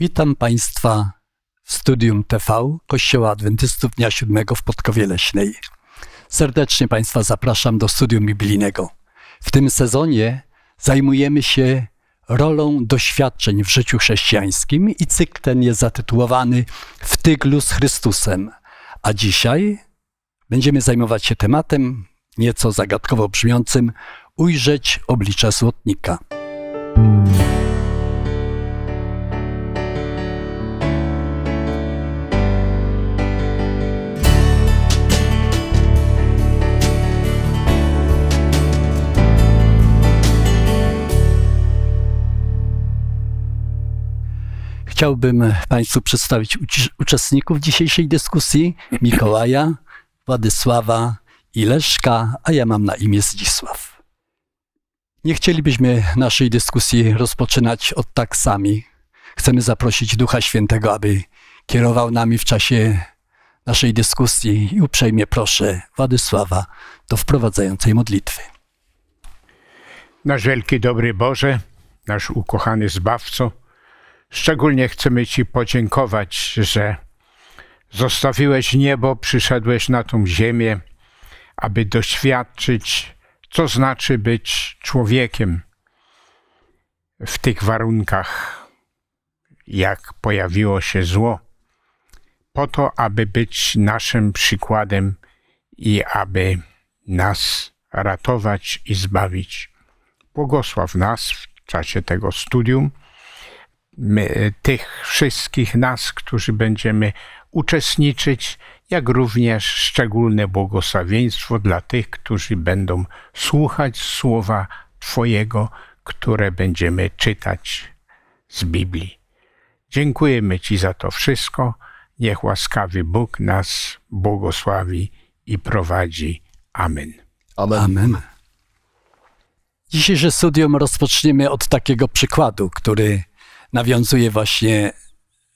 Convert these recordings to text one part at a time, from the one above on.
Witam Państwa w studium TV Kościoła Adwentystów Dnia Siódmego w Podkowie Leśnej. Serdecznie Państwa zapraszam do studium biblijnego. W tym sezonie zajmujemy się rolą doświadczeń w życiu chrześcijańskim i cykl ten jest zatytułowany W tyglu z Chrystusem. A dzisiaj będziemy zajmować się tematem nieco zagadkowo brzmiącym Ujrzeć oblicze złotnika. chciałbym Państwu przedstawić uczestników dzisiejszej dyskusji: Mikołaja, Władysława i Leszka, a ja mam na imię Zdzisław. Nie chcielibyśmy naszej dyskusji rozpoczynać od tak sami. Chcemy zaprosić Ducha Świętego, aby kierował nami w czasie naszej dyskusji i uprzejmie proszę Władysława do wprowadzającej modlitwy. Nasz wielki dobry Boże, nasz ukochany Zbawco, Szczególnie chcemy Ci podziękować, że zostawiłeś niebo, przyszedłeś na tą ziemię, aby doświadczyć, co znaczy być człowiekiem w tych warunkach, jak pojawiło się zło, po to, aby być naszym przykładem i aby nas ratować i zbawić. Błogosław nas w czasie tego studium my, tych wszystkich nas, którzy będziemy uczestniczyć, jak również szczególne błogosławieństwo dla tych, którzy będą słuchać słowa Twojego, które będziemy czytać z Biblii. Dziękujemy Ci za to wszystko. Niech łaskawy Bóg nas błogosławi i prowadzi. Amen. Amen. Amen. Dzisiejsze studium rozpoczniemy od takiego przykładu, który nawiązuje właśnie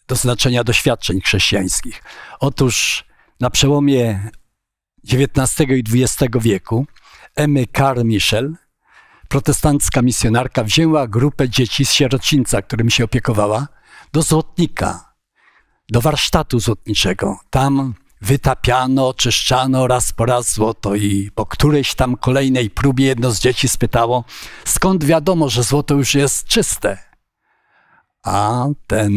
do znaczenia doświadczeń chrześcijańskich. Otóż na przełomie XIX i XX wieku Emmy Carl Michel, protestancka misjonarka, wzięła grupę dzieci z sierocińca, którym się opiekowała, do złotnika, do warsztatu złotniczego. Tam wytapiano, czyszczano raz po raz złoto i po którejś tam kolejnej próbie jedno z dzieci spytało, skąd wiadomo, że złoto już jest czyste. A ten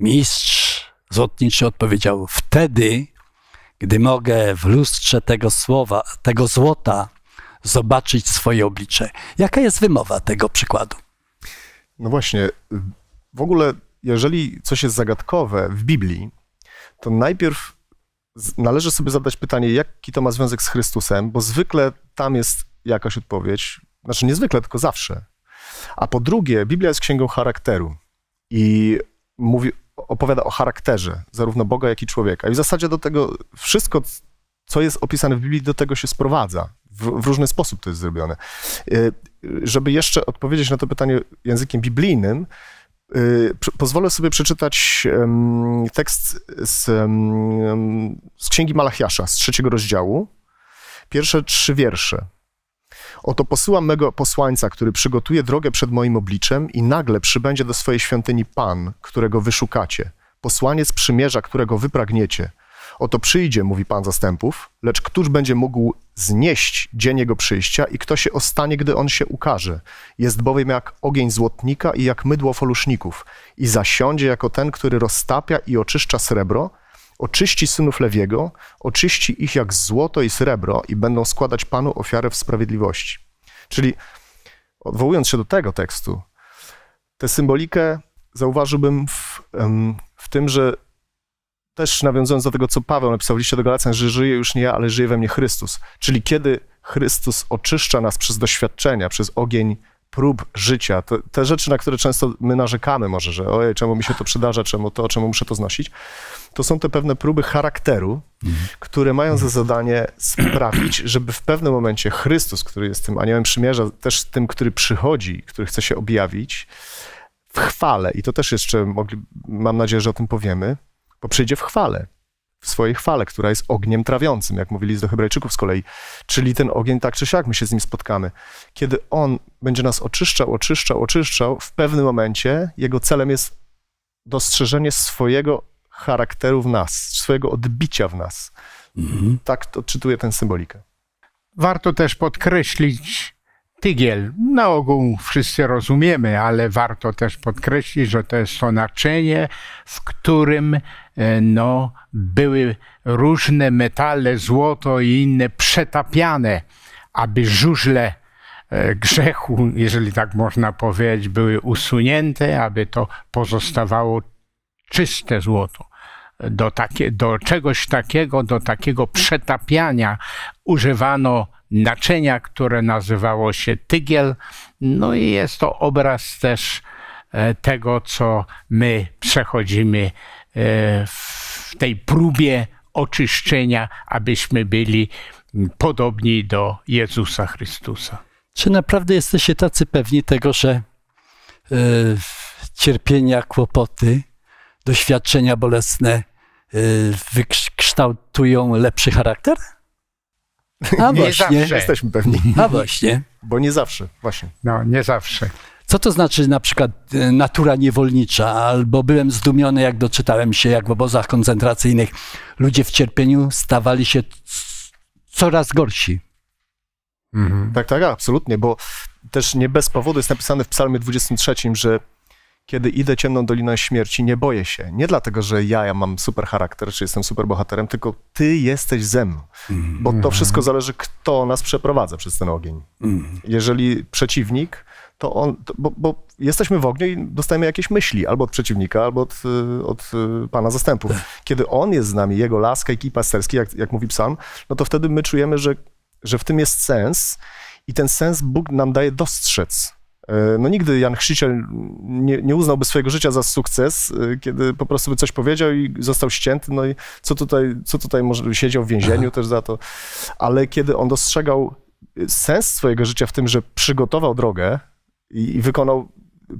mistrz złotniczy odpowiedział: Wtedy, gdy mogę w lustrze tego słowa, tego złota zobaczyć swoje oblicze. Jaka jest wymowa tego przykładu? No właśnie, w ogóle, jeżeli coś jest zagadkowe w Biblii, to najpierw należy sobie zadać pytanie, jaki to ma związek z Chrystusem, bo zwykle tam jest jakaś odpowiedź. Znaczy, niezwykle, tylko zawsze a po drugie, Biblia jest księgą charakteru i mówi, opowiada o charakterze zarówno Boga, jak i człowieka. I w zasadzie do tego wszystko, co jest opisane w Biblii, do tego się sprowadza. W, w różny sposób to jest zrobione. Y, żeby jeszcze odpowiedzieć na to pytanie językiem biblijnym, y, pozwolę sobie przeczytać tekst z, z Księgi Malachiasza, z trzeciego rozdziału, pierwsze trzy wiersze. Oto posyłam mego posłańca, który przygotuje drogę przed moim obliczem i nagle przybędzie do swojej świątyni Pan, którego wyszukacie, posłaniec przymierza, którego wypragniecie. Oto przyjdzie, mówi Pan zastępów, lecz któż będzie mógł znieść dzień jego przyjścia i kto się ostanie, gdy on się ukaże? Jest bowiem jak ogień złotnika i jak mydło foluszników i zasiądzie jako ten, który roztapia i oczyszcza srebro – oczyści synów Lewiego, oczyści ich jak złoto i srebro i będą składać Panu ofiarę w sprawiedliwości. Czyli odwołując się do tego tekstu, tę symbolikę zauważyłbym w, w tym, że też nawiązując do tego, co Paweł napisał w liście do Galacjan, że żyje już nie ja, ale żyje we mnie Chrystus. Czyli kiedy Chrystus oczyszcza nas przez doświadczenia, przez ogień prób życia. Te, te, rzeczy, na które często my narzekamy może, że ojej, czemu mi się to przydarza, czemu to, czemu muszę to znosić, to są te pewne próby charakteru, mhm. które mają za zadanie sprawić, żeby w pewnym momencie Chrystus, który jest tym aniołem przymierza, też tym, który przychodzi, który chce się objawić, w chwale, i to też jeszcze mogli, mam nadzieję, że o tym powiemy, bo przyjdzie w chwale w swojej chwale, która jest ogniem trawiącym, jak mówili do Hebrajczyków z kolei. Czyli ten ogień tak czy siak, my się z nim spotkamy. Kiedy on będzie nas oczyszczał, oczyszczał, oczyszczał, w pewnym momencie jego celem jest dostrzeżenie swojego charakteru w nas, swojego odbicia w nas. Mhm. Tak to tę symbolikę. Warto też podkreślić tygiel. Na ogół wszyscy rozumiemy, ale warto też podkreślić, że to jest to naczynie, w którym E, no, były różne metale, złoto i inne przetapiane, aby żużle e, grzechu, jeżeli tak można powiedzieć, były usunięte, aby to pozostawało czyste złoto. Do, takie, do czegoś takiego, do takiego przetapiania używano naczynia, które nazywało się tygiel. No i jest to obraz też e, tego, co my przechodzimy E, w tej próbie oczyszczenia, abyśmy byli podobni do Jezusa Chrystusa. Czy naprawdę jesteście tacy pewni tego, że e, cierpienia, kłopoty, doświadczenia bolesne e, wykształtują lepszy charakter? A nie właśnie. zawsze. Jesteśmy pewni. A właśnie. Bo nie zawsze, właśnie. No, nie zawsze. Co to znaczy na przykład e, natura niewolnicza? Albo byłem zdumiony, jak doczytałem się, jak w obozach koncentracyjnych ludzie w cierpieniu stawali się coraz gorsi. Mhm. Tak, tak, absolutnie, bo też nie bez powodu jest napisane w psalmie 23, że kiedy idę ciemną doliną śmierci, nie boję się. Nie dlatego, że ja, ja mam super charakter, czy jestem super bohaterem, tylko ty jesteś ze mną. Bo to mhm. wszystko zależy, kto nas przeprowadza przez ten ogień. Mhm. Jeżeli przeciwnik, to on, to, bo, bo, jesteśmy w ogniu i dostajemy jakieś myśli albo od przeciwnika, albo od, y, od y, pana zastępu. Kiedy on jest z nami, jego laska i kij pasterski, jak, jak mówi psalm, no to wtedy my czujemy, że, że w tym jest sens i ten sens Bóg nam daje dostrzec. Y, no nigdy Jan Chrzciciel nie, nie, uznałby swojego życia za sukces, kiedy po prostu by coś powiedział i został ścięty, no i co tutaj, co tutaj może siedział w więzieniu też za to, ale kiedy on dostrzegał sens swojego życia w tym, że przygotował drogę, i, wykonał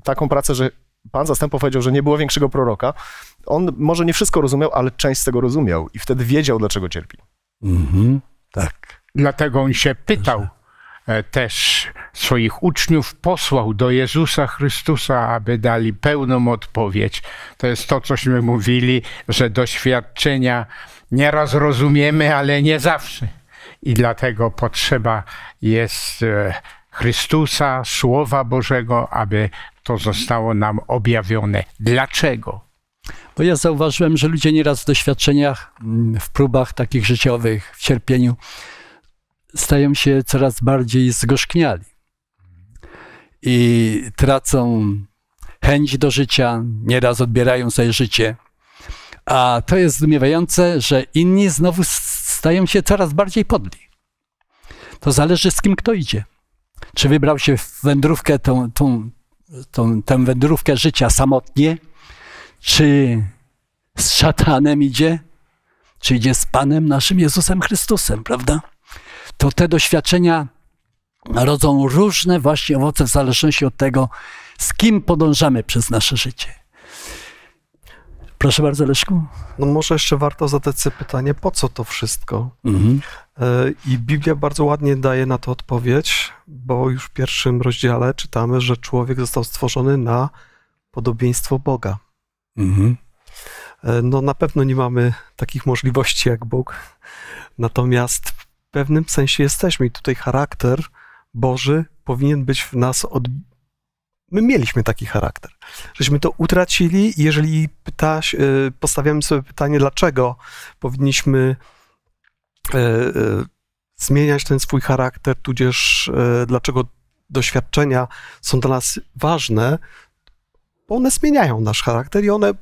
taką pracę, że pan zastępca powiedział, że nie było większego proroka. On może nie wszystko rozumiał, ale część z tego rozumiał i wtedy wiedział, dlaczego cierpi. Mhm, tak. Dlatego on się pytał e, też swoich uczniów posłał do Jezusa Chrystusa, aby dali pełną odpowiedź. To jest to, cośmy mówili, że doświadczenia nieraz rozumiemy, ale nie zawsze. I dlatego potrzeba jest e, Chrystusa, Słowa Bożego, aby to zostało nam objawione. Dlaczego? Bo ja zauważyłem, że ludzie nieraz w doświadczeniach, mm, w próbach takich życiowych, w cierpieniu, stają się coraz bardziej zgorzkniali i tracą chęć do życia, nieraz odbierają sobie życie. A to jest zdumiewające, że inni znowu stają się coraz bardziej podli. To zależy z kim kto idzie. Czy wybrał się w wędrówkę, tą, tą, tą, tę wędrówkę życia samotnie? Czy z szatanem idzie? Czy idzie z Panem naszym Jezusem Chrystusem, prawda? To te doświadczenia rodzą różne właśnie owoce w zależności od tego, z kim podążamy przez nasze życie. Proszę bardzo, Leszku. No może jeszcze warto zadać sobie pytanie, po co to wszystko? Mhm. E, I Biblia bardzo ładnie daje na to odpowiedź, bo już w pierwszym rozdziale czytamy, że człowiek został stworzony na podobieństwo Boga. Mhm. E, no na pewno nie mamy takich możliwości jak Bóg, natomiast w pewnym sensie jesteśmy i tutaj charakter Boży powinien być w nas od, my mieliśmy taki charakter. Żeśmy to utracili, jeżeli pytaś, e, postawiamy sobie pytanie, dlaczego powinniśmy e, e, zmieniać ten swój charakter, tudzież dlaczego doświadczenia są dla nas ważne, bo one zmieniają nasz charakter i one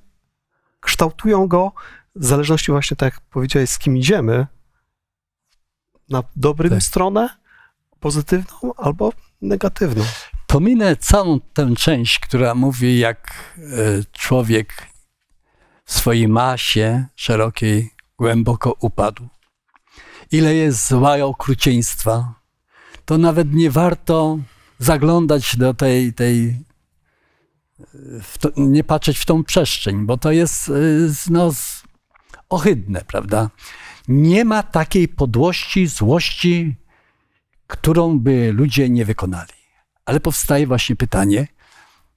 kształtują go w zależności właśnie, tak jak powiedziałeś, z kim idziemy, na dobrym tak. stronę, pozytywną albo negatywną. Pominę całą tę część, która mówi, jak e, człowiek w swojej masie szerokiej głęboko upadł. Ile jest zła i okrucieństwa, to nawet nie warto zaglądać do tej, tej e, to, nie patrzeć w tą przestrzeń, bo to jest e, no, ohydne, prawda? Nie ma takiej podłości, złości, którą by ludzie nie wykonali. Ale powstaje właśnie pytanie,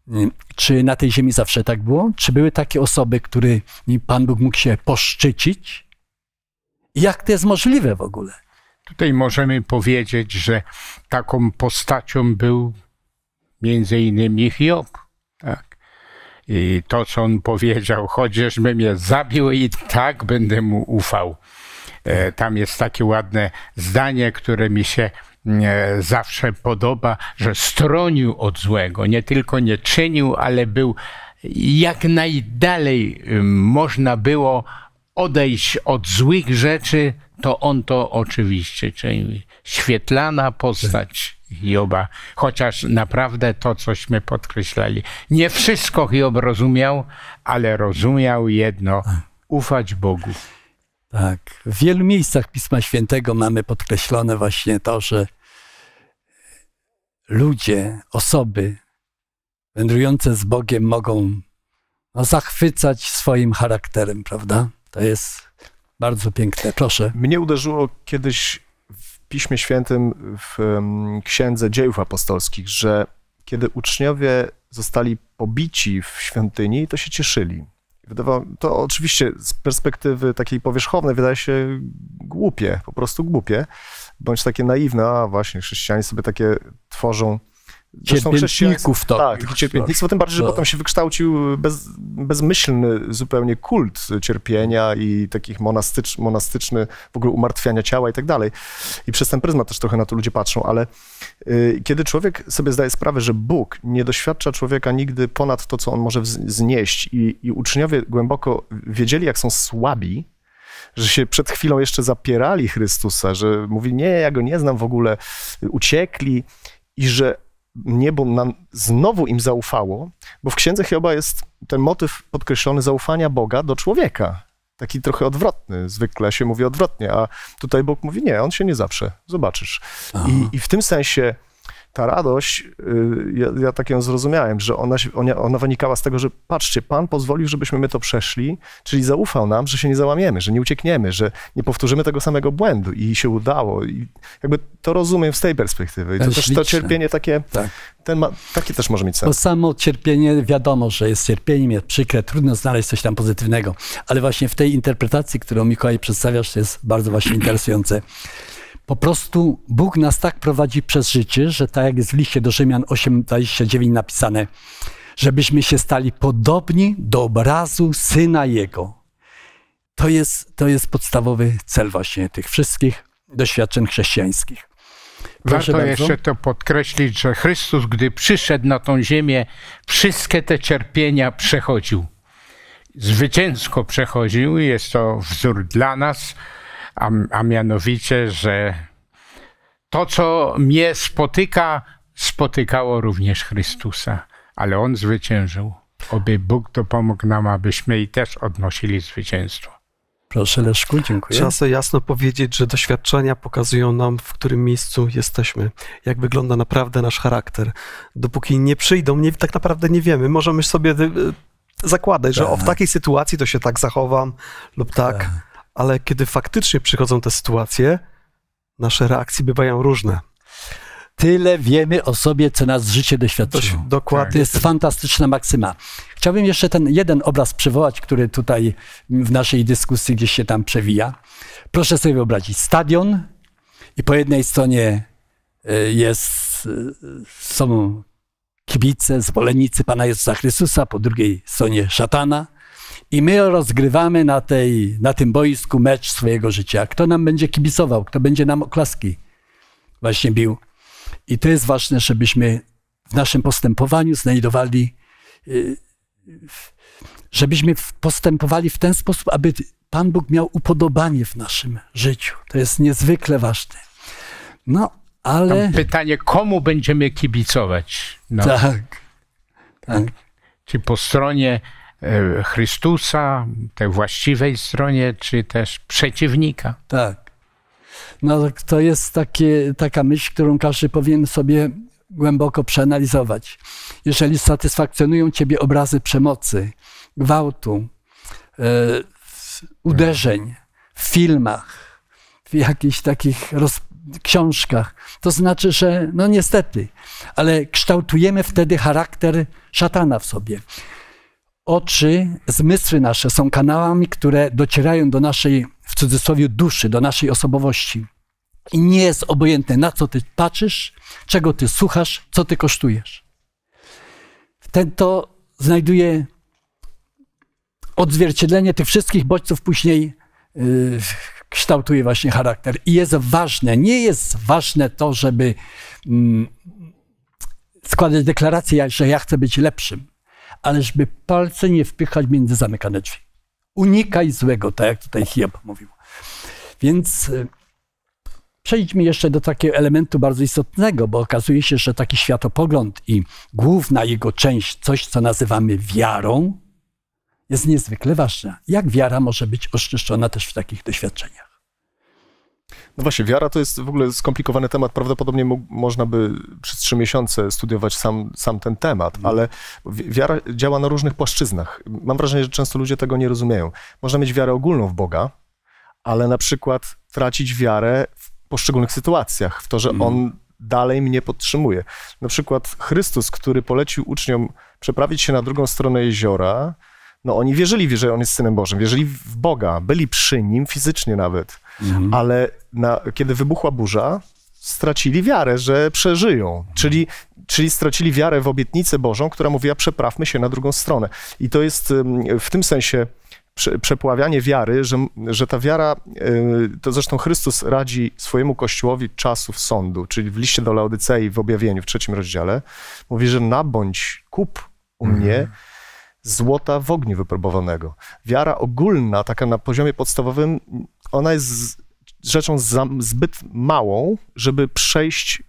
y, czy na tej ziemi zawsze tak było? Czy były takie osoby, którymi Pan Bóg mógł się poszczycić? Jak to jest możliwe w ogóle? Tutaj możemy powiedzieć, że taką postacią był między innymi Hiob. Tak. I to, co on powiedział, chociażby mnie zabił i tak będę mu ufał. E, tam jest takie ładne zdanie, które mi się zawsze podoba, że stronił od złego, nie tylko nie czynił, ale był jak najdalej można było odejść od złych rzeczy, to on to oczywiście czyni. Świetlana postać Hioba, chociaż naprawdę to, cośmy podkreślali. Nie wszystko Hiob rozumiał, ale rozumiał jedno, ufać Bogu. Tak. W wielu miejscach Pisma Świętego mamy podkreślone właśnie to, że ludzie, osoby wędrujące z Bogiem mogą no, zachwycać swoim charakterem, prawda? To jest bardzo piękne. Proszę. Mnie uderzyło kiedyś w Piśmie Świętym, w Księdze Dziejów Apostolskich, że kiedy uczniowie zostali pobici w świątyni, to się cieszyli. Wydawało, to oczywiście z perspektywy takiej powierzchownej wydaje się głupie, po prostu głupie, bądź takie naiwne, a właśnie chrześcijanie sobie takie tworzą Cierpiętników to. Tak, cierpiętnictwo, tym bardziej, że no. potem się wykształcił bez, bezmyślny zupełnie kult cierpienia i takich monastycz, monastyczny w ogóle umartwiania ciała i tak dalej. I przez ten pryzmat też trochę na to ludzie patrzą, ale y, kiedy człowiek sobie zdaje sprawę, że Bóg nie doświadcza człowieka nigdy ponad to, co on może znieść i, i uczniowie głęboko wiedzieli, jak są słabi, że się przed chwilą jeszcze zapierali Chrystusa, że mówi, nie, ja go nie znam w ogóle, uciekli i że niebo nam, znowu im zaufało, bo w księdze Hioba jest ten motyw podkreślony zaufania Boga do człowieka. Taki trochę odwrotny, zwykle się mówi odwrotnie, a tutaj Bóg mówi: Nie, on się nie zawsze, zobaczysz. I, I, w tym sensie ta radość, y, ja, ja tak ją zrozumiałem, że ona, ona, ona wynikała z tego, że patrzcie, Pan pozwolił, żebyśmy my to przeszli, czyli zaufał nam, że się nie załamiemy, że nie uciekniemy, że nie powtórzymy tego samego błędu i się udało. I jakby to rozumiem z tej perspektywy. I to, też, to cierpienie takie, tak. ten ma, takie też może mieć sens. Bo samo cierpienie, wiadomo, że jest cierpieniem, jest przykre, trudno znaleźć coś tam pozytywnego, ale właśnie w tej interpretacji, którą Mikołaj przedstawiasz, to jest bardzo właśnie interesujące po prostu Bóg nas tak prowadzi przez życie, że tak jak jest w liście do Rzymian 8:29 napisane, żebyśmy się stali podobni do obrazu Syna Jego. To jest, to jest podstawowy cel właśnie tych wszystkich doświadczeń chrześcijańskich. Proszę Warto bardzo. jeszcze to podkreślić, że Chrystus, gdy przyszedł na tą ziemię, wszystkie te cierpienia przechodził. Zwycięsko przechodził i jest to wzór dla nas, a, a mianowicie, że to, co mnie spotyka, spotykało również Chrystusa, ale On zwyciężył. Oby Bóg dopomógł nam, abyśmy i też odnosili zwycięstwo. Proszę Leszku, dziękuję. Trzeba sobie jasno powiedzieć, że doświadczenia pokazują nam, w którym miejscu jesteśmy, jak wygląda naprawdę nasz charakter. Dopóki nie przyjdą, nie, tak naprawdę nie wiemy. Możemy sobie zakładać, tak. że o, w tak. takiej sytuacji to się tak zachowam lub tak. tak ale kiedy faktycznie przychodzą te sytuacje, nasze reakcje bywają różne. Tyle wiemy o sobie, co nas życie doświadczyło. Dokładnie. To jest fantastyczna maksyma. Chciałbym jeszcze ten jeden obraz przywołać, który tutaj w naszej dyskusji gdzieś się tam przewija. Proszę sobie wyobrazić stadion i po jednej stronie e, jest, e, są kibice, zwolennicy Pana Jezusa Chrystusa, po drugiej stronie szatana i my rozgrywamy na, tej, na tym boisku mecz swojego życia. Kto nam będzie kibicował, kto będzie nam oklaski właśnie bił. I to jest ważne, żebyśmy w naszym postępowaniu znajdowali, y, żebyśmy postępowali w ten sposób, aby Pan Bóg miał upodobanie w naszym życiu. To jest niezwykle ważne. No, ale. Tam pytanie, komu będziemy kibicować? No. Tak. tak. Czy po stronie E, Chrystusa, tej właściwej stronie, czy też przeciwnika. Tak. No, tak, to jest taka myśl, którą każdy powinien sobie głęboko przeanalizować. Jeżeli satysfakcjonują ciebie obrazy przemocy, gwałtu, e, uderzeń w filmach, w jakichś takich roz, książkach, to znaczy, że no niestety, ale kształtujemy wtedy charakter szatana w sobie oczy, zmysły nasze są kanałami, które docierają do naszej, w cudzysłowie, duszy, do naszej osobowości. I nie jest obojętne, na co ty patrzysz, czego ty słuchasz, co ty kosztujesz. Ten to znajduje odzwierciedlenie tych wszystkich bodźców później yy, kształtuje właśnie charakter. I jest ważne, nie jest ważne to, żeby mm, składać deklarację, że ja chcę być lepszym ale żeby palce nie wpychać między zamykane drzwi. Unikaj złego, tak jak tutaj Hiob mówił. Więc y, przejdźmy jeszcze do takiego elementu bardzo istotnego, bo okazuje się, że taki światopogląd i główna jego część, coś co nazywamy wiarą, jest niezwykle ważna. Jak wiara może być oczyszczona też w takich doświadczeniach? No właśnie, wiara to jest w ogóle skomplikowany temat. Prawdopodobnie mógł, można by przez trzy miesiące studiować sam, sam ten temat, mm. ale wiara działa na różnych płaszczyznach. Mam wrażenie, że często ludzie tego nie rozumieją. Można mieć wiarę ogólną w Boga, ale na przykład tracić wiarę w poszczególnych sytuacjach, w to, że mm. On dalej mnie podtrzymuje. Na przykład Chrystus, który polecił uczniom przeprawić się na drugą stronę jeziora, no oni wierzyli, że on jest Synem Bożym, wierzyli w Boga, byli przy Nim fizycznie nawet, mhm. ale na, kiedy wybuchła burza, stracili wiarę, że przeżyją, czyli, czyli stracili wiarę w obietnicę Bożą, która mówiła przeprawmy się na drugą stronę. I to jest w tym sensie przepławianie wiary, że, że ta wiara, y, to zresztą Chrystus radzi swojemu Kościołowi czasów sądu, czyli w liście do Laodycei w objawieniu w trzecim rozdziale, mówi, że nabądź kup u mhm. mnie, mhm złota w ogniu wypróbowanego. Wiara ogólna, taka na poziomie podstawowym, ona jest rzeczą zbyt małą, żeby przejść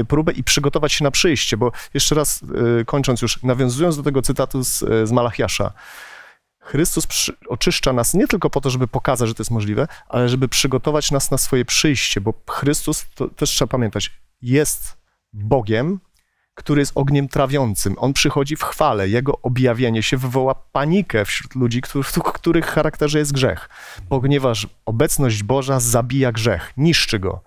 y, próbę i przygotować się na przyjście, bo jeszcze raz y, kończąc już, nawiązując do tego cytatu z, y, z Malachiasza, Chrystus przy, oczyszcza nas nie tylko po to, żeby pokazać, że to jest możliwe, ale żeby przygotować nas na swoje przyjście, bo Chrystus, to też trzeba pamiętać, jest Bogiem, który jest ogniem trawiącym. On przychodzi w chwale, jego objawienie się wywoła panikę wśród ludzi, których, których charakterze jest grzech, ponieważ obecność Boża zabija grzech, niszczy go.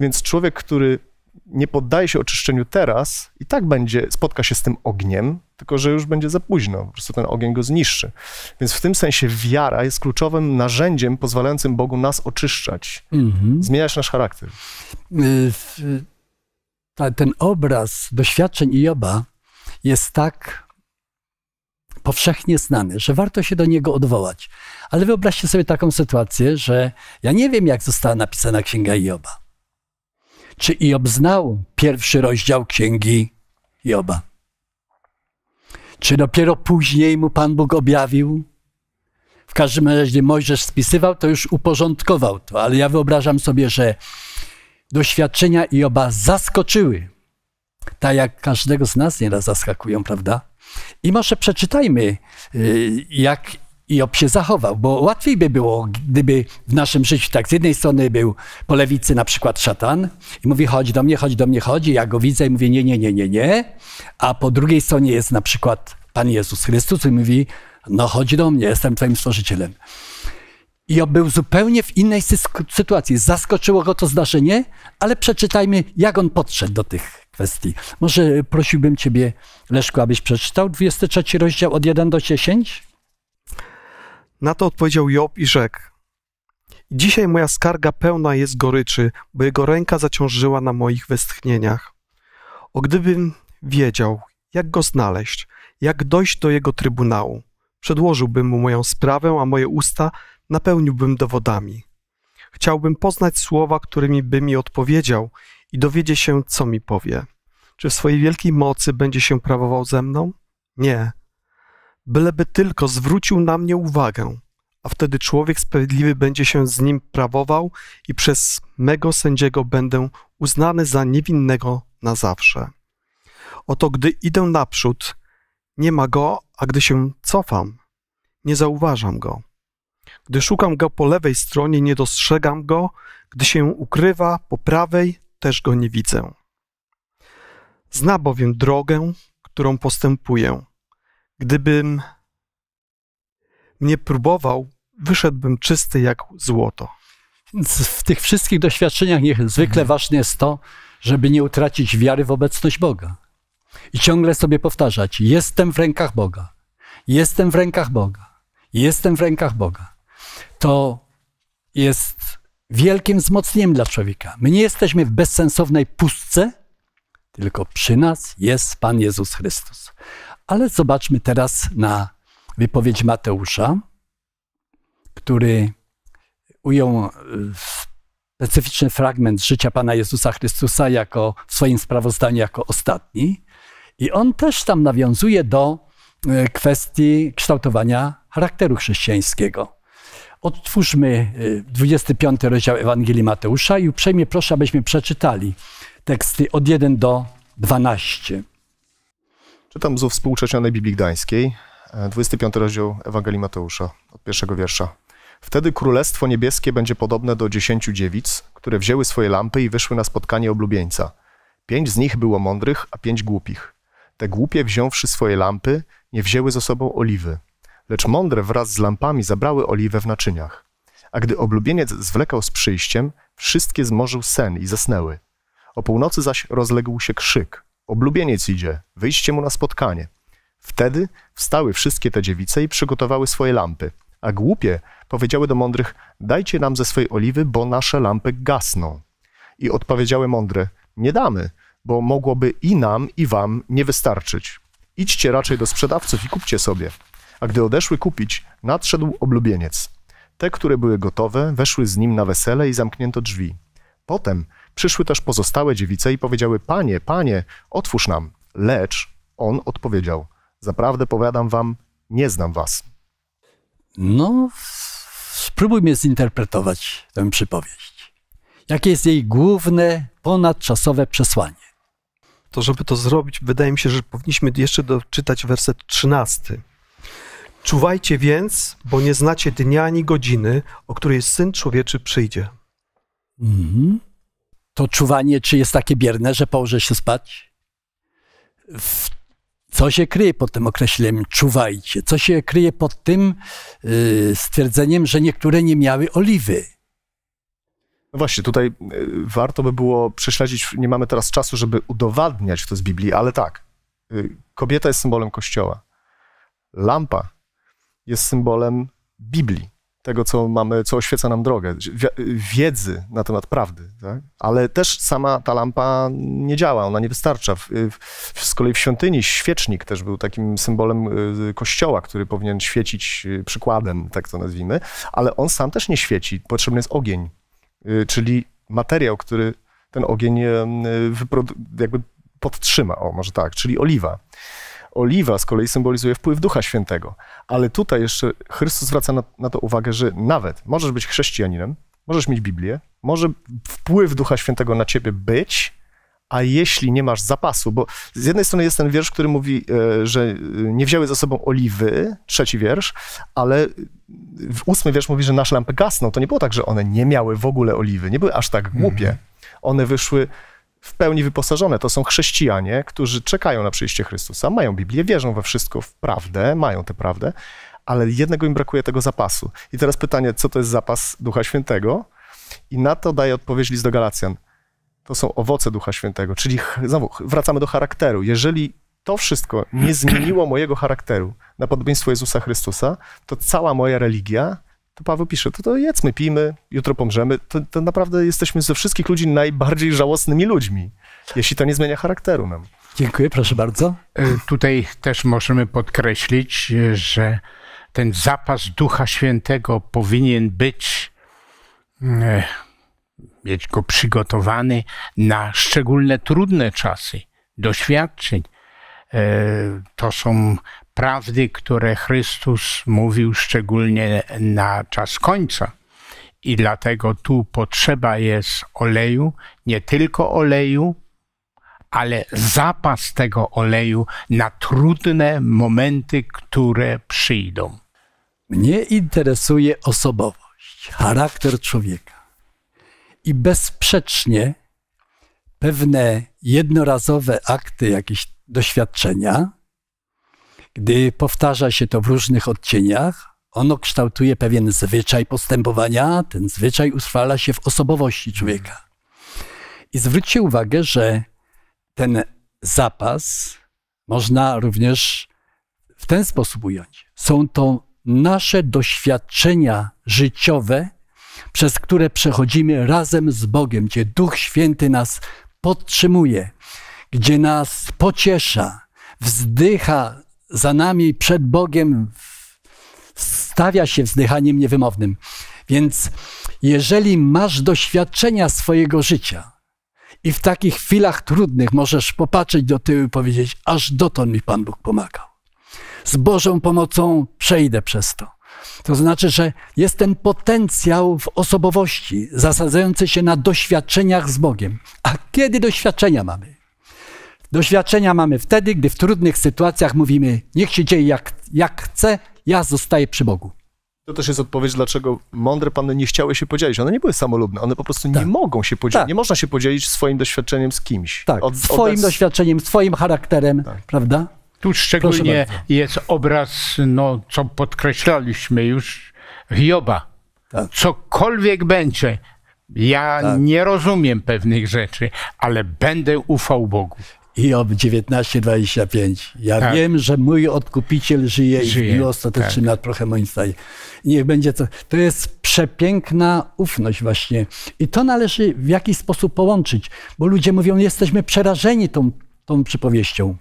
Więc człowiek, który nie poddaje się oczyszczeniu teraz, i tak będzie, spotka się z tym ogniem, tylko że już będzie za późno, po prostu ten ogień go zniszczy. Więc w tym sensie wiara jest kluczowym narzędziem pozwalającym Bogu nas oczyszczać, mm -hmm. zmieniać nasz charakter. Y, ta, ten obraz doświadczeń Joba jest tak powszechnie znany, że warto się do niego odwołać. Ale wyobraźcie sobie taką sytuację, że ja nie wiem, jak została napisana księga Joba. Czy Job znał pierwszy rozdział księgi Joba? Czy dopiero później mu Pan Bóg objawił? W każdym razie Mojżesz spisywał, to już uporządkował to, ale ja wyobrażam sobie, że doświadczenia Joba zaskoczyły. Tak jak każdego z nas nieraz zaskakują, prawda? I może przeczytajmy, y, jak Job się zachował, bo łatwiej by było, gdyby w naszym życiu tak z jednej strony był po lewicy na przykład szatan i mówi chodź do mnie, chodź do mnie, chodź, ja go widzę i mówię nie, nie, nie, nie, nie, a po drugiej stronie jest na przykład Pan Jezus Chrystus i mówi no chodź do mnie, jestem twoim stworzycielem. I on był zupełnie w innej sytuacji. Zaskoczyło go to zdarzenie, ale przeczytajmy, jak on podszedł do tych kwestii. Może prosiłbym Ciebie, Leszku, abyś przeczytał 23 rozdział od 1 do 10? Na to odpowiedział Job i rzekł. Dzisiaj moja skarga pełna jest goryczy, bo jego ręka zaciążyła na moich westchnieniach. O gdybym wiedział, jak go znaleźć, jak dojść do jego trybunału, przedłożyłbym mu moją sprawę, a moje usta napełniłbym dowodami. Chciałbym poznać słowa, którymi by mi odpowiedział i dowiedzieć się, co mi powie. Czy w swojej wielkiej mocy będzie się prawował ze mną? Nie. Byleby tylko zwrócił na mnie uwagę, a wtedy człowiek sprawiedliwy będzie się z nim prawował i przez mego sędziego będę uznany za niewinnego na zawsze. Oto gdy idę naprzód, nie ma go, a gdy się cofam, nie zauważam go. Gdy szukam go po lewej stronie, nie dostrzegam go, gdy się ukrywa po prawej, też go nie widzę. Zna bowiem drogę, którą postępuję. Gdybym mnie próbował, wyszedłbym czysty jak złoto. W tych wszystkich doświadczeniach niezwykle mhm. ważne jest to, żeby nie utracić wiary w obecność Boga. I ciągle sobie powtarzać: Jestem w rękach Boga. Jestem w rękach Boga. Jestem w rękach Boga to jest wielkim wzmocnieniem dla człowieka. My nie jesteśmy w bezsensownej pustce, tylko przy nas jest Pan Jezus Chrystus. Ale zobaczmy teraz na wypowiedź Mateusza, który ujął e, specyficzny fragment życia Pana Jezusa Chrystusa jako, w swoim sprawozdaniu jako ostatni. I on też tam nawiązuje do e, kwestii kształtowania charakteru chrześcijańskiego. Otwórzmy 25 y, rozdział Ewangelii Mateusza i uprzejmie proszę, abyśmy przeczytali teksty od 1 do 12. Czytam z współcześnionej Biblii Gdańskiej, 25 e, rozdział Ewangelii Mateusza, od pierwszego wiersza. Wtedy królestwo niebieskie będzie podobne do dziesięciu dziewic, które wzięły swoje lampy i wyszły na spotkanie oblubieńca. Pięć z nich było mądrych, a pięć głupich. Te głupie, wziąwszy swoje lampy, nie wzięły ze sobą oliwy, lecz mądre wraz z lampami zabrały oliwę w naczyniach. A gdy oblubieniec zwlekał z przyjściem, wszystkie zmorzył sen i zasnęły. O północy zaś rozległ się krzyk. Oblubieniec idzie, wyjście mu na spotkanie. Wtedy wstały wszystkie te dziewice i przygotowały swoje lampy. A głupie powiedziały do mądrych, dajcie nam ze swojej oliwy, bo nasze lampy gasną. I odpowiedziały mądre, nie damy, bo mogłoby i nam, i wam nie wystarczyć. Idźcie raczej do sprzedawców i kupcie sobie. A gdy odeszły kupić, nadszedł oblubieniec. Te, które były gotowe, weszły z nim na wesele i zamknięto drzwi. Potem przyszły też pozostałe dziewice i powiedziały: Panie, panie, otwórz nam. Lecz on odpowiedział: Zaprawdę powiadam wam, nie znam was. No, spróbujmy zinterpretować tę przypowieść. Jakie jest jej główne, ponadczasowe przesłanie? To, żeby to zrobić, wydaje mi się, że powinniśmy jeszcze doczytać werset 13. Czuwajcie więc, bo nie znacie dnia ani godziny, o której Syn Człowieczy przyjdzie. Mhm. To czuwanie czy jest takie bierne, że położę się spać? W co się kryje pod tym określeniem czuwajcie? Co się kryje pod tym y, stwierdzeniem, że niektóre nie miały oliwy? No właśnie, tutaj y, warto by było prześledzić, nie mamy teraz czasu, żeby udowadniać to z Biblii, ale tak, y, kobieta jest symbolem Kościoła. Lampa jest symbolem Biblii, tego, co mamy, co oświeca nam drogę, wiedzy na temat prawdy. Tak? Ale też sama ta lampa nie działa, ona nie wystarcza. z kolei w świątyni świecznik też był takim symbolem y, kościoła, który powinien świecić y, przykładem, tak to nazwijmy, ale on sam też nie świeci, potrzebny jest ogień, y, czyli materiał, który ten ogień jakby podtrzyma, o może tak, czyli oliwa. Oliwa z kolei symbolizuje wpływ Ducha Świętego. Ale tutaj jeszcze Chrystus zwraca na, na to uwagę, że nawet możesz być chrześcijaninem, możesz mieć Biblię, może wpływ Ducha Świętego na ciebie być, a jeśli nie masz zapasu, bo z jednej strony jest ten wiersz, który mówi, e, że e, nie wzięły ze sobą oliwy, trzeci wiersz, ale w ósmy wiersz mówi, że nasze lampy gasną. To nie było tak, że one nie miały w ogóle oliwy, nie były aż tak głupie. Mhm. One wyszły w pełni wyposażone. To są chrześcijanie, którzy czekają na przyjście Chrystusa, mają Biblię, wierzą we wszystko, w prawdę, mają tę prawdę, ale jednego im brakuje tego zapasu. I teraz pytanie, co to jest zapas Ducha Świętego? I na to daje odpowiedź list do Galacjan. To są owoce Ducha Świętego, czyli znowu wracamy do charakteru. Jeżeli to wszystko nie zmieniło mojego charakteru na podobieństwo Jezusa Chrystusa, to cała moja religia to Paweł pisze, to, to jedzmy, pijmy, jutro pomrzemy. To, to naprawdę jesteśmy ze wszystkich ludzi najbardziej żałosnymi ludźmi, jeśli to nie zmienia charakteru nam. Dziękuję, proszę bardzo. E, tutaj też możemy podkreślić, e, że ten zapas Ducha Świętego powinien być, e, mieć go przygotowany na szczególne trudne czasy doświadczeń. To są prawdy, które Chrystus mówił szczególnie na czas końca. I dlatego tu potrzeba jest oleju, nie tylko oleju, ale zapas tego oleju na trudne momenty, które przyjdą. Mnie interesuje osobowość, charakter człowieka. I bezsprzecznie pewne jednorazowe akty, jakieś doświadczenia, gdy powtarza się to w różnych odcieniach, ono kształtuje pewien zwyczaj postępowania, ten zwyczaj utrwala się w osobowości człowieka. I zwróćcie uwagę, że ten zapas można również w ten sposób ująć. Są to nasze doświadczenia życiowe, przez które przechodzimy razem z Bogiem, gdzie Duch Święty nas podtrzymuje, gdzie nas pociesza, wzdycha za nami przed Bogiem stawia się wzdychaniem niewymownym. Więc jeżeli masz doświadczenia swojego życia i w takich chwilach trudnych możesz popatrzeć do tyłu i powiedzieć, aż dotąd mi Pan Bóg pomagał. Z Bożą pomocą przejdę przez to. To znaczy, że jest ten potencjał w osobowości zasadzający się na doświadczeniach z Bogiem. A kiedy doświadczenia mamy? Doświadczenia mamy wtedy, gdy w trudnych sytuacjach mówimy, niech się dzieje jak, jak chce, ja zostaję przy Bogu. To też jest odpowiedź, dlaczego mądre panny nie chciały się podzielić. One nie były samolubne, one po prostu tak. nie mogą się podzielić. Tak. Nie można się podzielić swoim doświadczeniem z kimś. Tak, od, swoim od... doświadczeniem, swoim charakterem, tak. prawda? Tu szczególnie jest obraz, no, co podkreślaliśmy już, Hioba. Tak. Cokolwiek będzie, ja tak. nie rozumiem pewnych rzeczy, ale będę ufał Bogu i o 19.25. Ja tak. wiem, że mój odkupiciel żyje, żyje. i w dniu ostatecznym tak. trochę prochem moim Niech będzie to. To jest przepiękna ufność właśnie. I to należy w jakiś sposób połączyć, bo ludzie mówią, jesteśmy przerażeni tą, tą przypowieścią.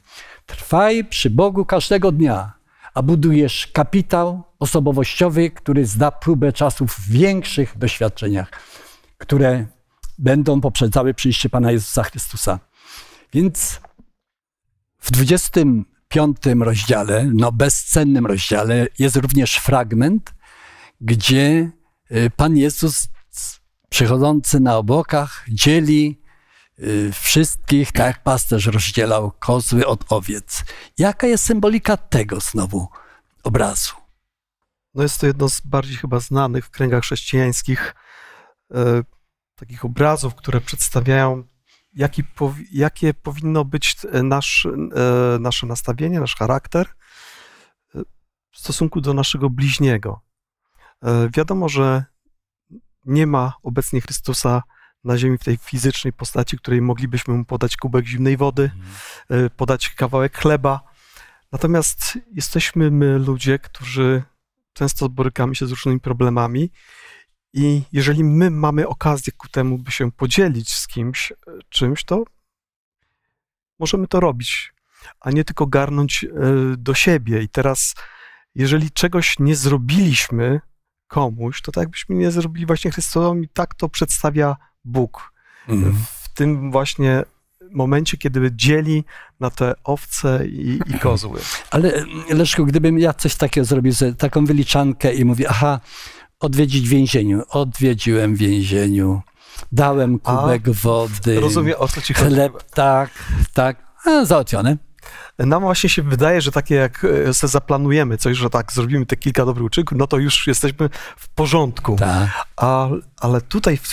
Trwaj przy Bogu każdego dnia, a budujesz kapitał osobowościowy, który zda próbę czasów w większych doświadczeniach, które będą poprzedzały przyjście Pana Jezusa Chrystusa. Więc w 25 rozdziale, no bezcennym rozdziale, jest również fragment, gdzie y, Pan Jezus przechodzący na obokach dzieli y, wszystkich, tak jak pasterz rozdzielał kozły od owiec. Jaka jest symbolika tego znowu obrazu? No jest to jedno z bardziej chyba znanych w kręgach chrześcijańskich e, takich obrazów, które przedstawiają jaki powi jakie powinno być e, nasz, e, nasze nastawienie, nasz charakter e, w stosunku do naszego bliźniego. Wiadomo, że nie ma obecnie Chrystusa na ziemi w tej fizycznej postaci, której moglibyśmy mu podać kubek zimnej wody, mm. podać kawałek chleba. Natomiast jesteśmy my ludzie, którzy często borykamy się z różnymi problemami i jeżeli my mamy okazję ku temu, by się podzielić z kimś e, czymś, to możemy to robić, a nie tylko garnąć e, do siebie. I teraz, jeżeli czegoś nie zrobiliśmy komuś, to tak byśmy nie zrobili właśnie Chrystusowi, tak to przedstawia Bóg. Mhm. W tym właśnie momencie, kiedy dzieli na te owce i, i, kozły. Ale Leszku, gdybym ja coś takiego zrobił, taką wyliczankę i mówię, aha, odwiedzić w więzieniu. Odwiedziłem w więzieniu. Dałem kubek A, wody. Rozumiem, o co ci chodzi. Chleb, tak, tak. A, e, załatwione. Nam właśnie się wydaje, że takie jak e, se zaplanujemy coś, że tak, zrobimy te kilka dobrych uczynków, no to już jesteśmy w porządku. Tak. A, ale tutaj w,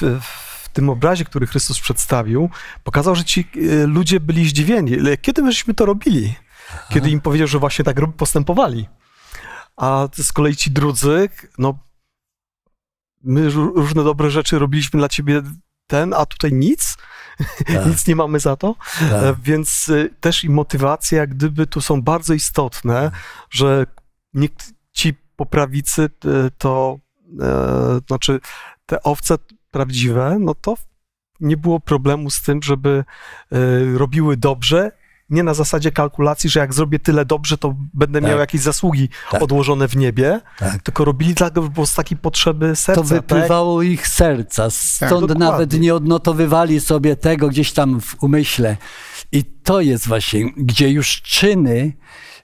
w tym obrazie, który Chrystus przedstawił, pokazał, że ci e, ludzie byli zdziwieni. Kiedy myśmy to robili? Aha. Kiedy im powiedział, że właśnie tak postępowali. A z kolei ci drudzy, no my różne dobre rzeczy robiliśmy dla ciebie ten, a tutaj nic, tak. nic nie mamy za to. Tak. E, więc y, też i motywacja, jak gdyby tu są bardzo istotne, tak. że nikt ci po prawicy y, to, e, znaczy te owce prawdziwe, no to nie było problemu z tym, żeby e, robiły dobrze nie na zasadzie kalkulacji, że jak zrobię tyle dobrze, to będę tak. miał jakieś zasługi tak. odłożone w niebie, tak. tylko robili tak, bo z takiej potrzeby serca. To tak? wypływało ich serca, tak, stąd nawet nie odnotowywali sobie tego gdzieś tam w umyśle. I to jest właśnie, gdzie już czyny,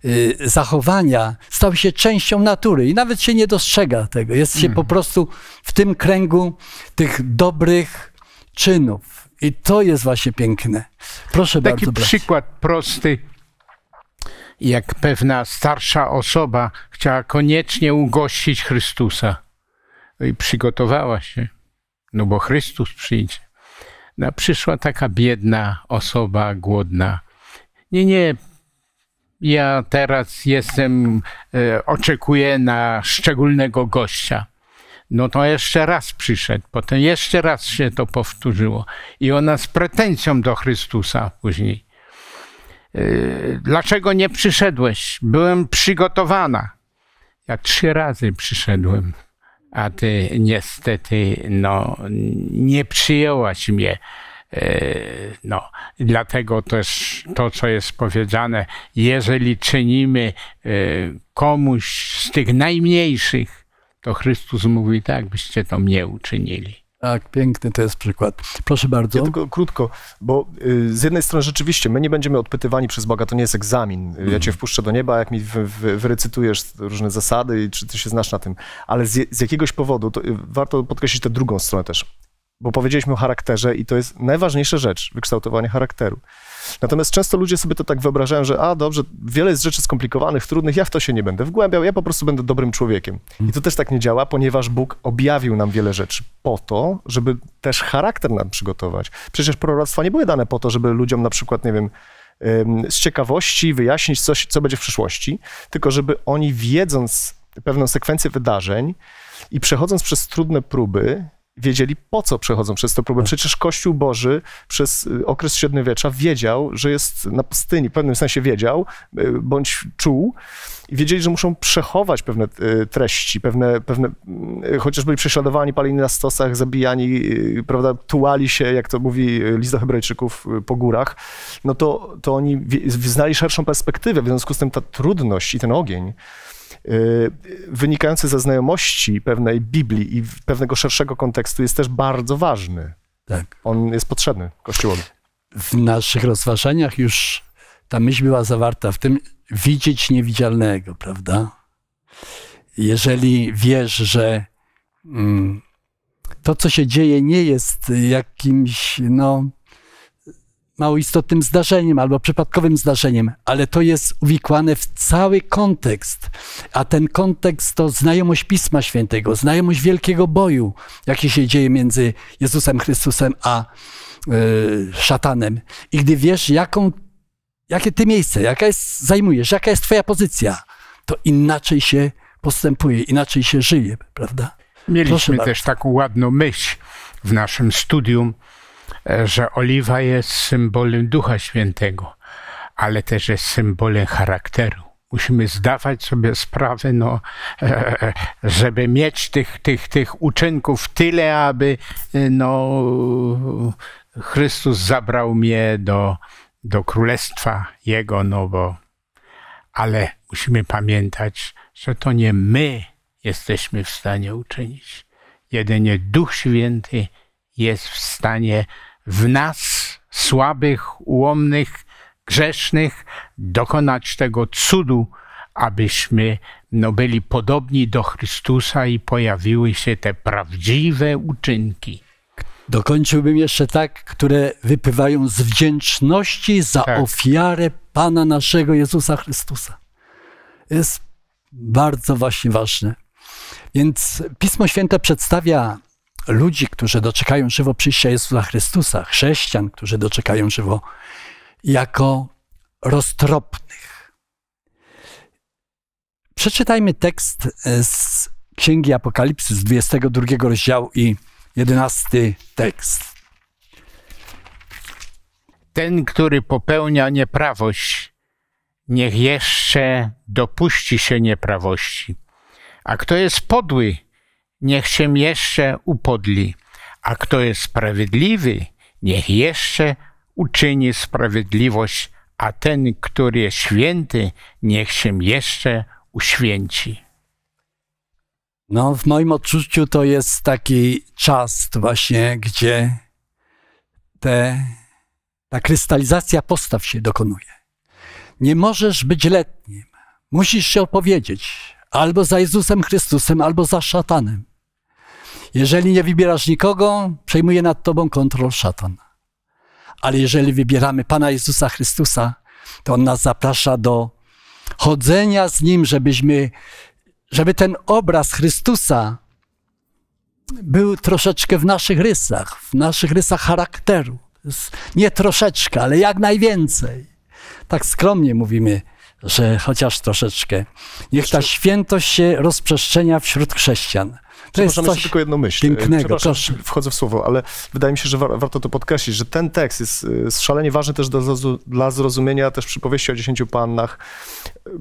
y, zachowania stały się częścią natury i nawet się nie dostrzega tego. Jest się hmm. po prostu w tym kręgu tych dobrych czynów. I to jest właśnie piękne. Proszę Taki bardzo. Taki przykład prosty. Jak pewna starsza osoba chciała koniecznie ugościć Chrystusa. I przygotowała się, no bo Chrystus przyjdzie. No, przyszła taka biedna osoba, głodna. Nie, nie, ja teraz jestem, e, oczekuję na szczególnego gościa no to jeszcze raz przyszedł, potem jeszcze raz się to powtórzyło. I ona z pretensją do Chrystusa później. Yy, dlaczego nie przyszedłeś? Byłem przygotowana. Ja trzy razy przyszedłem, a ty niestety no, nie przyjęłaś mnie. Yy, no, dlatego też to, co jest powiedziane, jeżeli czynimy yy, komuś z tych najmniejszych, to Chrystus mówi tak, byście to mnie uczynili. Tak, piękny to jest przykład. Proszę bardzo. Ja tylko krótko, bo y, z jednej strony rzeczywiście my nie będziemy odpytywani przez Boga, to nie jest egzamin. Ja mhm. cię wpuszczę do nieba, jak mi wyrecytujesz różne zasady i czy ty się znasz na tym. Ale z, z jakiegoś powodu to, y, warto podkreślić tę drugą stronę też, bo powiedzieliśmy o charakterze i to jest najważniejsza rzecz, wykształtowanie charakteru. Natomiast często ludzie sobie to tak wyobrażają, że a dobrze, wiele jest rzeczy skomplikowanych, trudnych, ja w to się nie będę wgłębiał, ja po prostu będę dobrym człowiekiem. I to też tak nie działa, ponieważ Bóg objawił nam wiele rzeczy po to, żeby też charakter nam przygotować. Przecież proroctwa nie były dane po to, żeby ludziom na przykład, nie wiem, z ciekawości wyjaśnić coś, co będzie w przyszłości, tylko żeby oni wiedząc pewną sekwencję wydarzeń i przechodząc przez trudne próby, wiedzieli, po co przechodzą przez tę próbę. Tak. Przecież Kościół Boży przez y, okres średniowiecza wiedział, że jest na pustyni, w pewnym sensie wiedział, y, bądź czuł, i wiedzieli, że muszą przechować pewne y, treści, pewne, pewne chociaż byli prześladowani, paleni na stosach, zabijani, prawda, tułali się, jak to mówi lista hebrajczyków, po górach, no to, to oni znali szerszą perspektywę, w związku z tym ta trudność i ten ogień Y, wynikający ze znajomości pewnej Biblii i pewnego szerszego kontekstu jest też bardzo ważny. Tak. On jest potrzebny Kościołowi. W naszych rozważaniach już ta myśl była zawarta w tym widzieć niewidzialnego, prawda? Jeżeli wiesz, że mm, to, co się dzieje, nie jest jakimś, no, mało istotnym zdarzeniem albo przypadkowym zdarzeniem, ale to jest uwikłane w cały kontekst. A ten kontekst to znajomość Pisma Świętego, znajomość wielkiego boju, jaki się dzieje między Jezusem Chrystusem a y, szatanem. I gdy wiesz, jaką, jakie ty miejsce, jaka jest, zajmujesz, jaka jest twoja pozycja, to inaczej się postępuje, inaczej się żyje, prawda? Mieliśmy też taką ładną myśl w naszym studium, E, że oliwa jest symbolem Ducha Świętego, ale też jest symbolem charakteru. Musimy zdawać sobie sprawę, no, e, żeby mieć tych, tych, tych uczynków tyle, aby e, no, Chrystus zabrał mnie do, do królestwa Jego, no bo, ale musimy pamiętać, że to nie my jesteśmy w stanie uczynić. Jedynie Duch Święty jest w stanie w nas, słabych, ułomnych, grzesznych, dokonać tego cudu, abyśmy no, byli podobni do Chrystusa i pojawiły się te prawdziwe uczynki. Dokończyłbym jeszcze tak, które wypływają z wdzięczności za tak. ofiarę Pana naszego Jezusa Chrystusa. Jest bardzo właśnie ważne. Więc Pismo Święte przedstawia ludzi, którzy doczekają żywo przyjścia Jezusa Chrystusa, chrześcijan, którzy doczekają żywo, jako roztropnych. Przeczytajmy tekst e, z Księgi Apokalipsy z 22 rozdziału i 11 tekst. Ten, który popełnia nieprawość, niech jeszcze dopuści się nieprawości. A kto jest podły, niech się jeszcze upodli, a kto jest sprawiedliwy, niech jeszcze uczyni sprawiedliwość, a ten, który jest święty, niech się jeszcze uświęci. No, w moim odczuciu to jest taki czas właśnie, gdzie te, ta krystalizacja postaw się dokonuje. Nie możesz być letnim. Musisz się opowiedzieć albo za Jezusem Chrystusem, albo za szatanem. Jeżeli nie wybierasz nikogo, przejmuje nad tobą kontrol szatan. Ale jeżeli wybieramy Pana Jezusa Chrystusa, to On nas zaprasza do chodzenia z Nim, żebyśmy, żeby ten obraz Chrystusa był troszeczkę w naszych rysach, w naszych rysach charakteru. Nie troszeczkę, ale jak najwięcej. Tak skromnie mówimy, że chociaż troszeczkę. Niech ta świętość się rozprzestrzenia wśród chrześcijan. Możemy jest tylko jedną myśl. Pięknego, e, proszę. Wchodzę w słowo, ale wydaje mi się, że warto to podkreślić, że ten tekst jest, e, szalenie ważny też dla zrozumienia też przypowieści o dziesięciu pannach,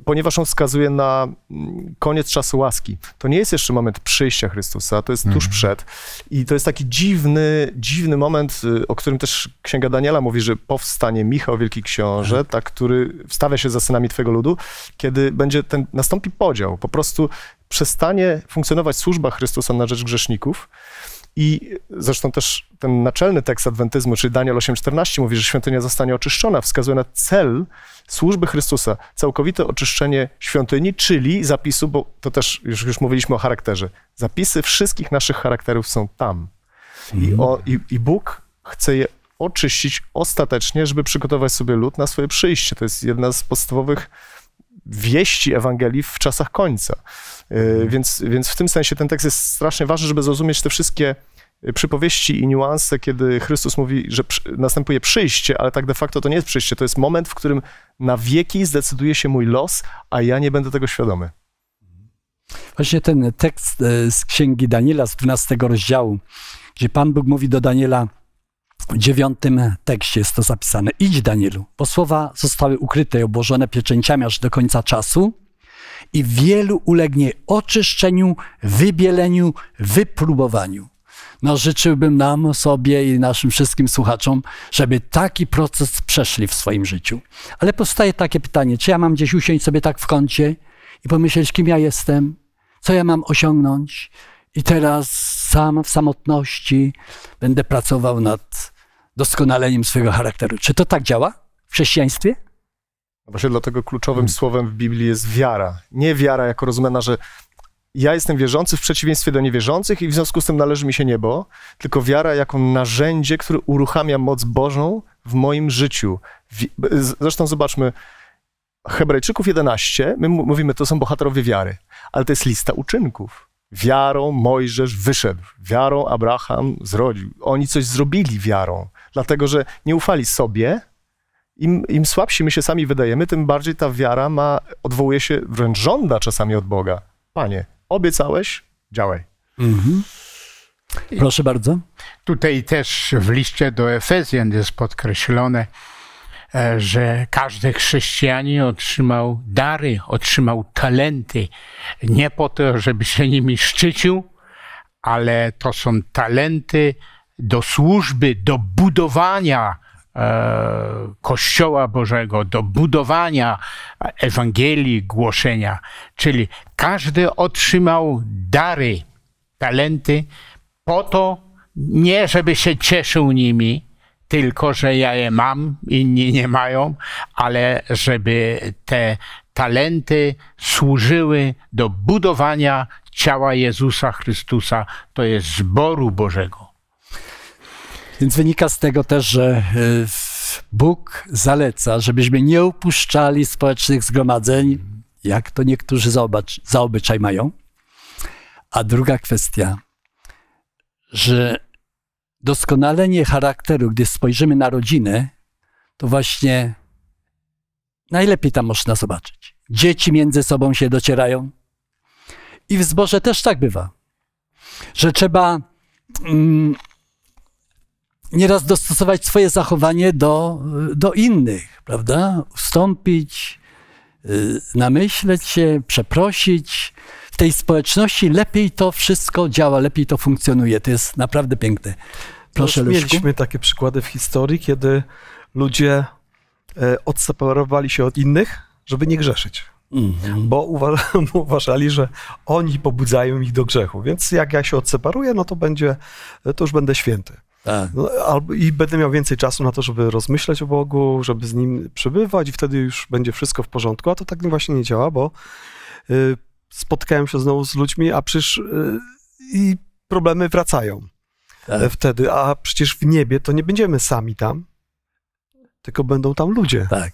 ponieważ on wskazuje na mm, koniec czasu łaski. To nie jest jeszcze moment przyjścia Chrystusa, to jest mhm. tuż przed. I to jest taki dziwny, dziwny moment, y, o którym też Księga Daniela mówi, że powstanie Michał, wielki książę, tak, który wstawia się za synami twojego ludu, kiedy będzie ten, nastąpi podział. Po prostu przestanie funkcjonować służba Chrystusa na rzecz grzeszników. I zresztą też ten naczelny tekst adwentyzmu, czyli Daniel 8:14 mówi, że świątynia zostanie oczyszczona, wskazuje na cel służby Chrystusa, całkowite oczyszczenie świątyni, czyli zapisu, bo to też już, już mówiliśmy o charakterze. Zapisy wszystkich naszych charakterów są tam. I, mhm. o, i, I Bóg chce je oczyścić ostatecznie, żeby przygotować sobie lud na swoje przyjście. To jest jedna z podstawowych wieści Ewangelii w czasach końca. E, mhm. Więc, więc w tym sensie ten tekst jest strasznie ważny, żeby zrozumieć te wszystkie e, przypowieści i niuanse, kiedy Chrystus mówi, że następuje przyjście, ale tak de facto to nie jest przyjście, to jest moment, w którym na wieki zdecyduje się mój los, a ja nie będę tego świadomy. Właśnie ten tekst e, z księgi Daniela z 12 rozdziału, gdzie Pan Bóg mówi do Daniela, dziewiątym tekście jest to zapisane. Idź, Danielu, bo słowa zostały ukryte i obłożone pieczęciami aż do końca czasu i wielu ulegnie oczyszczeniu, wybieleniu, wypróbowaniu. No życzyłbym nam, sobie i naszym wszystkim słuchaczom, żeby taki proces przeszli w swoim życiu. Ale powstaje takie pytanie, czy ja mam gdzieś usiąść sobie tak w kącie i pomyśleć, kim ja jestem, co ja mam osiągnąć i teraz sam w samotności będę pracował nad doskonaleniem swojego charakteru. Czy to tak działa w chrześcijaństwie? Właśnie dlatego kluczowym hmm. słowem w Biblii jest wiara. Nie wiara jako rozumiana, że ja jestem wierzący w przeciwieństwie do niewierzących i w związku z tym należy mi się niebo, tylko wiara jako narzędzie, które uruchamia moc Bożą w moim życiu. Zresztą zobaczmy, Hebrajczyków 11, my mówimy, to są bohaterowie wiary, ale to jest lista uczynków. Wiarą Mojżesz wyszedł, wiarą Abraham zrodził. Oni coś zrobili wiarą. Dlatego, że nie ufali sobie, im, im słabsi my się sami wydajemy, tym bardziej ta wiara ma, odwołuje się, wręcz żąda czasami od Boga. Panie, obiecałeś, działaj. Mhm. Proszę bardzo. Tutaj też w liście do Efezjan jest podkreślone, e, że każdy chrześcijanin otrzymał dary, otrzymał talenty. Nie po to, żeby się nimi szczycił, ale to są talenty, do służby, do budowania e, Kościoła Bożego, do budowania Ewangelii, głoszenia. Czyli każdy otrzymał dary, talenty po to, nie żeby się cieszył nimi, tylko że ja je mam, inni nie mają, ale żeby te talenty służyły do budowania ciała Jezusa Chrystusa, to jest zboru Bożego. Więc wynika z tego też, że e, Bóg zaleca, żebyśmy nie upuszczali społecznych zgromadzeń, jak to niektórzy zaobacz, mają. A druga kwestia, że doskonalenie charakteru, gdy spojrzymy na rodzinę, to właśnie najlepiej tam można zobaczyć. Dzieci między sobą się docierają. I w zborze też tak bywa, że trzeba. Mm, nieraz dostosować swoje zachowanie do, do innych, prawda? Ustąpić, y, namyśleć się, przeprosić. W tej społeczności lepiej to wszystko działa, lepiej to funkcjonuje. To jest naprawdę piękne. Proszę, Leszku. Mieliśmy takie przykłady w historii, kiedy ludzie e, odseparowali się od innych, żeby nie grzeszyć. Mhm. Bo uważali, że oni pobudzają ich do grzechu. Więc jak ja się odseparuję, no to będzie, to już będę święty. Tak. No, I będę miał więcej czasu na to, żeby rozmyśleć o Bogu, żeby z Nim przebywać i wtedy już będzie wszystko w porządku, a to tak właśnie nie działa, bo y, spotkałem się znowu z ludźmi, a przecież y, i problemy wracają tak. E, wtedy, a przecież w niebie to nie będziemy sami tam, tylko będą tam ludzie. Tak.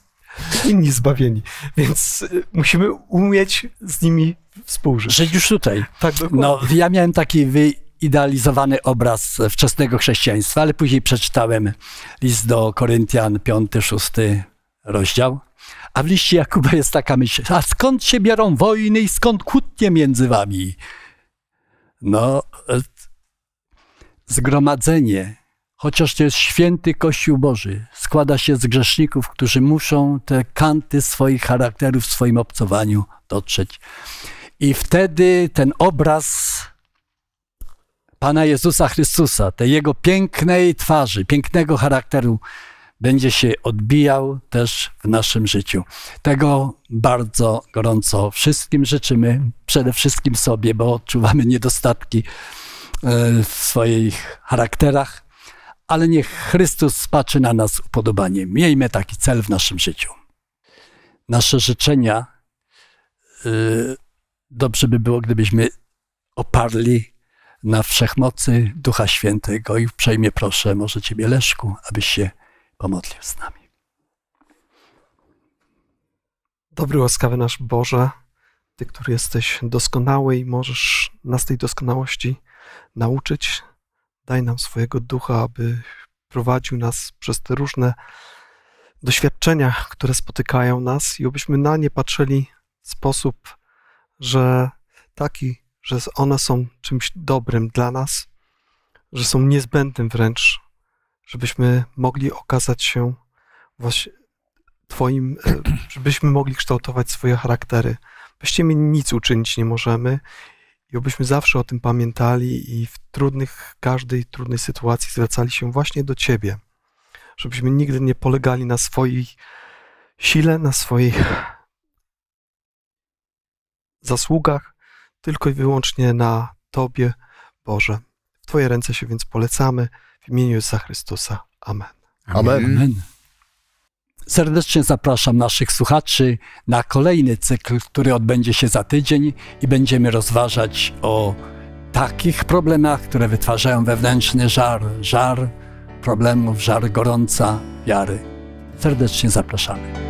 Inni zbawieni, więc y, musimy umieć z nimi współżyć. Żyć już tutaj. Tak, No, ja miałem taki wy idealizowany obraz wczesnego chrześcijaństwa, ale później przeczytałem list do Koryntian, 5, 6 rozdział. A w liście Jakuba jest taka myśl, a skąd się biorą wojny i skąd kłótnie między wami? No, zgromadzenie, chociaż to jest święty Kościół Boży, składa się z grzeszników, którzy muszą te kanty swoich charakterów w swoim obcowaniu dotrzeć. I wtedy ten obraz Pana Jezusa Chrystusa, tej Jego pięknej twarzy, pięknego charakteru, będzie się odbijał też w naszym życiu. Tego bardzo gorąco wszystkim życzymy, przede wszystkim sobie, bo odczuwamy niedostatki e, w swoich charakterach, ale niech Chrystus patrzy na nas upodobaniem. Miejmy taki cel w naszym życiu. Nasze życzenia e, dobrze by było, gdybyśmy oparli na wszechmocy Ducha Świętego i uprzejmie proszę może Ciebie, Leszku, abyś się pomodlił z nami. Dobry, łaskawy nasz Boże, Ty, który jesteś doskonały i możesz nas tej doskonałości nauczyć, daj nam swojego ducha, aby prowadził nas przez te różne doświadczenia, które spotykają nas i abyśmy na nie patrzyli w sposób, że taki że one są czymś dobrym dla nas, że są niezbędnym wręcz, żebyśmy mogli okazać się właśnie Twoim, e, żebyśmy mogli kształtować swoje charaktery. Byście mi nic uczynić nie możemy i obyśmy zawsze o tym pamiętali i w trudnych, każdej trudnej sytuacji zwracali się właśnie do Ciebie. Żebyśmy nigdy nie polegali na swojej sile, na swoich zasługach, tylko i wyłącznie na Tobie, Boże. W Twoje ręce się więc polecamy. W imieniu Jezusa Chrystusa. Amen. Amen. Amen. Serdecznie zapraszam naszych słuchaczy na kolejny cykl, który odbędzie się za tydzień i będziemy rozważać o takich problemach, które wytwarzają wewnętrzny żar, żar problemów, żar gorąca wiary. Serdecznie zapraszamy.